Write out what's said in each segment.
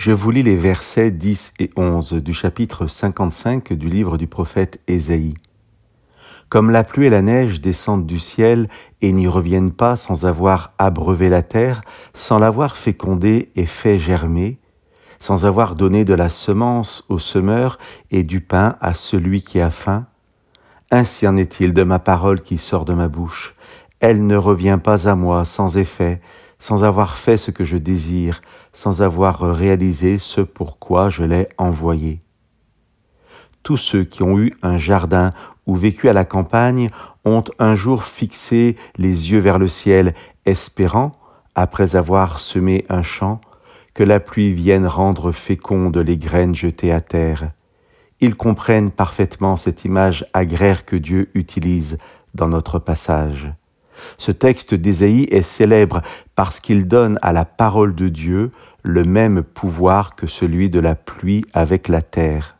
Je vous lis les versets 10 et 11 du chapitre 55 du livre du prophète Ésaïe. Comme la pluie et la neige descendent du ciel et n'y reviennent pas sans avoir abreuvé la terre, sans l'avoir fécondée et fait germer, sans avoir donné de la semence au semeur et du pain à celui qui a faim, ainsi en est-il de ma parole qui sort de ma bouche. Elle ne revient pas à moi sans effet, sans avoir fait ce que je désire, sans avoir réalisé ce pourquoi je l'ai envoyé. Tous ceux qui ont eu un jardin ou vécu à la campagne ont un jour fixé les yeux vers le ciel, espérant, après avoir semé un champ, que la pluie vienne rendre féconde les graines jetées à terre. Ils comprennent parfaitement cette image agraire que Dieu utilise dans notre passage. Ce texte d'Ésaïe est célèbre parce qu'il donne à la parole de Dieu le même pouvoir que celui de la pluie avec la terre.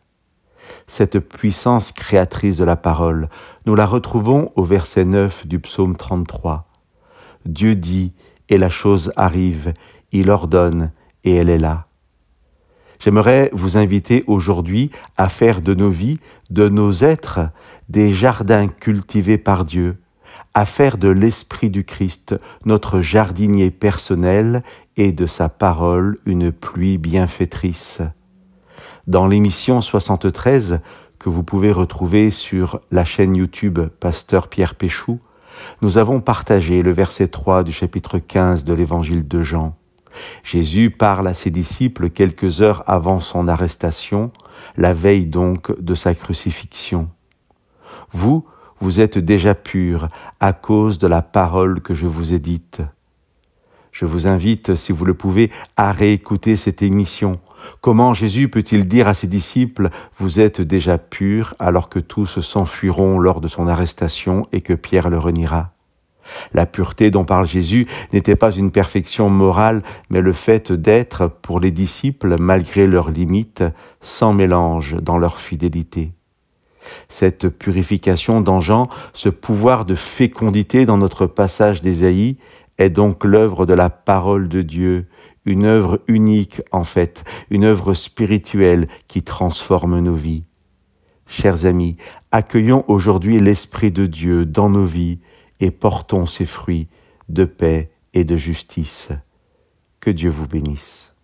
Cette puissance créatrice de la parole, nous la retrouvons au verset 9 du psaume 33. Dieu dit, et la chose arrive, il ordonne, et elle est là. J'aimerais vous inviter aujourd'hui à faire de nos vies, de nos êtres, des jardins cultivés par Dieu, à faire de l'Esprit du Christ notre jardinier personnel et de sa parole une pluie bienfaitrice. Dans l'émission 73, que vous pouvez retrouver sur la chaîne YouTube Pasteur Pierre Péchou, nous avons partagé le verset 3 du chapitre 15 de l'évangile de Jean. Jésus parle à ses disciples quelques heures avant son arrestation, la veille donc de sa crucifixion. Vous, vous êtes déjà purs à cause de la parole que je vous ai dite. Je vous invite, si vous le pouvez, à réécouter cette émission. Comment Jésus peut-il dire à ses disciples Vous êtes déjà purs alors que tous s'enfuiront lors de son arrestation et que Pierre le reniera La pureté dont parle Jésus n'était pas une perfection morale, mais le fait d'être, pour les disciples, malgré leurs limites, sans mélange dans leur fidélité cette purification Jean, ce pouvoir de fécondité dans notre passage d'Ésaïe, est donc l'œuvre de la parole de Dieu, une œuvre unique en fait, une œuvre spirituelle qui transforme nos vies. Chers amis, accueillons aujourd'hui l'Esprit de Dieu dans nos vies et portons ses fruits de paix et de justice. Que Dieu vous bénisse.